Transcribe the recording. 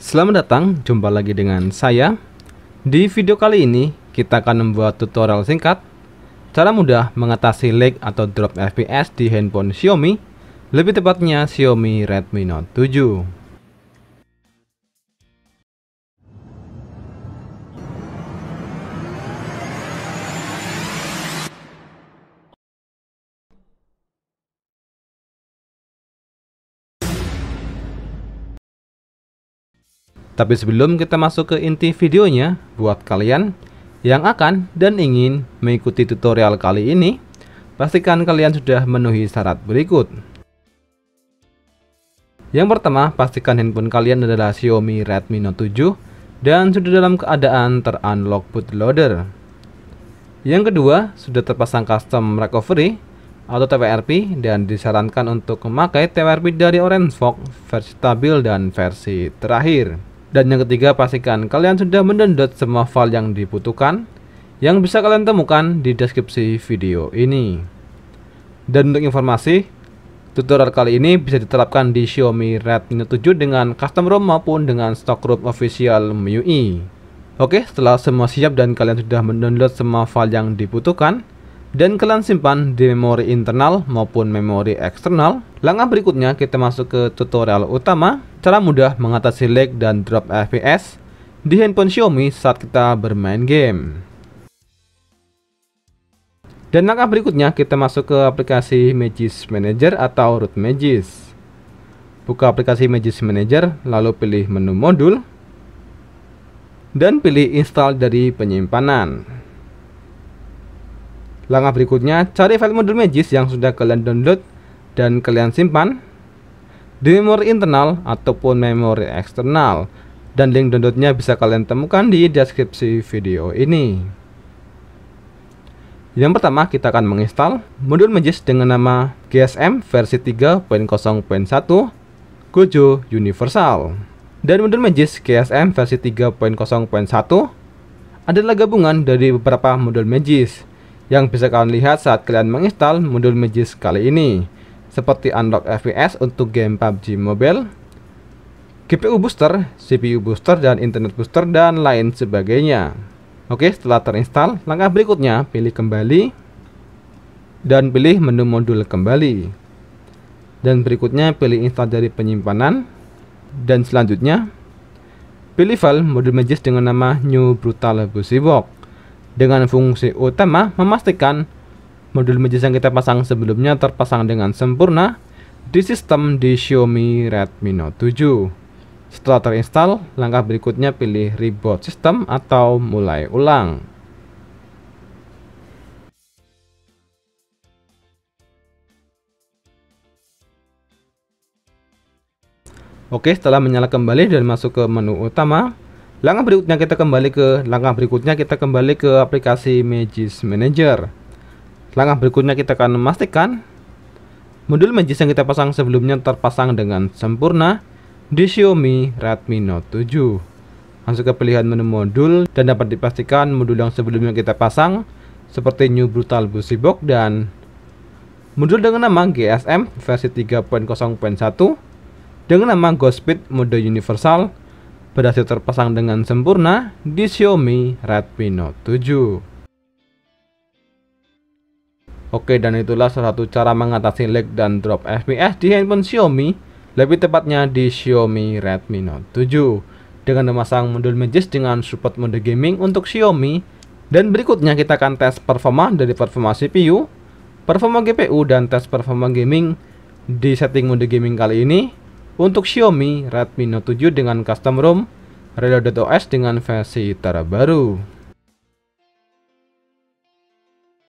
Selamat datang, jumpa lagi dengan saya. Di video kali ini, kita akan membuat tutorial singkat cara mudah mengatasi lag atau drop FPS di handphone Xiaomi, lebih tepatnya Xiaomi Redmi Note 7. Tapi sebelum kita masuk ke inti videonya, buat kalian yang akan dan ingin mengikuti tutorial kali ini, pastikan kalian sudah memenuhi syarat berikut. Yang pertama, pastikan handphone kalian adalah Xiaomi Redmi Note 7 dan sudah dalam keadaan terunlock bootloader. Yang kedua, sudah terpasang custom recovery atau TWRP dan disarankan untuk memakai TWRP dari Orange Fog versi stabil dan versi terakhir. Dan yang ketiga, pastikan kalian sudah mendownload semua file yang dibutuhkan yang bisa kalian temukan di deskripsi video ini. Dan untuk informasi, tutorial kali ini bisa diterapkan di Xiaomi Redmi 7 dengan custom ROM maupun dengan stock ROM official MIUI. Oke, setelah semua siap dan kalian sudah mendownload semua file yang dibutuhkan, dan kalian simpan di memori internal maupun memori eksternal. Langkah berikutnya kita masuk ke tutorial utama, cara mudah mengatasi lag dan drop FPS di handphone Xiaomi saat kita bermain game. Dan langkah berikutnya kita masuk ke aplikasi Magis Manager atau Root Magis. Buka aplikasi Magis Manager, lalu pilih menu modul dan pilih install dari penyimpanan. Langkah berikutnya, cari file modul Magis yang sudah kalian download dan kalian simpan di memori internal ataupun memori eksternal dan link downloadnya bisa kalian temukan di deskripsi video ini. Yang pertama, kita akan menginstal modul Magis dengan nama GSM versi 3.0.1 Gojo Universal. Dan modul Magis GSM versi 3.0.1 adalah gabungan dari beberapa modul Magis yang bisa kalian lihat saat kalian menginstal modul Magis kali ini, seperti unlock FPS untuk game PUBG Mobile, GPU booster, CPU booster, dan internet booster, dan lain sebagainya. Oke, setelah terinstal, langkah berikutnya pilih kembali dan pilih menu modul kembali. Dan berikutnya pilih install dari penyimpanan dan selanjutnya pilih file modul Magis dengan nama New Brutal Busybox dengan fungsi utama memastikan modul meja yang kita pasang sebelumnya terpasang dengan sempurna di sistem di Xiaomi Redmi Note 7. Setelah terinstall, langkah berikutnya pilih reboot system atau mulai ulang. Oke, setelah menyala kembali dan masuk ke menu utama, Langkah berikutnya kita kembali ke langkah berikutnya kita kembali ke aplikasi Magis Manager. Langkah berikutnya kita akan memastikan modul Magis yang kita pasang sebelumnya terpasang dengan sempurna di Xiaomi Redmi Note 7. Masuk ke pilihan menu modul dan dapat dipastikan modul yang sebelumnya kita pasang seperti New Brutal Box dan modul dengan nama GSM versi 3.0.1 dengan nama Ghost Speed mode universal berhasil terpasang dengan sempurna di Xiaomi Redmi Note 7. Oke dan itulah salah satu cara mengatasi lag dan drop FPS di handphone Xiaomi lebih tepatnya di Xiaomi Redmi Note 7 dengan memasang modul Magis dengan support mode gaming untuk Xiaomi dan berikutnya kita akan tes performa dari performa CPU performa GPU dan tes performa gaming di setting mode gaming kali ini untuk Xiaomi, Redmi Note 7 dengan custom ROM, OS dengan versi terbaru.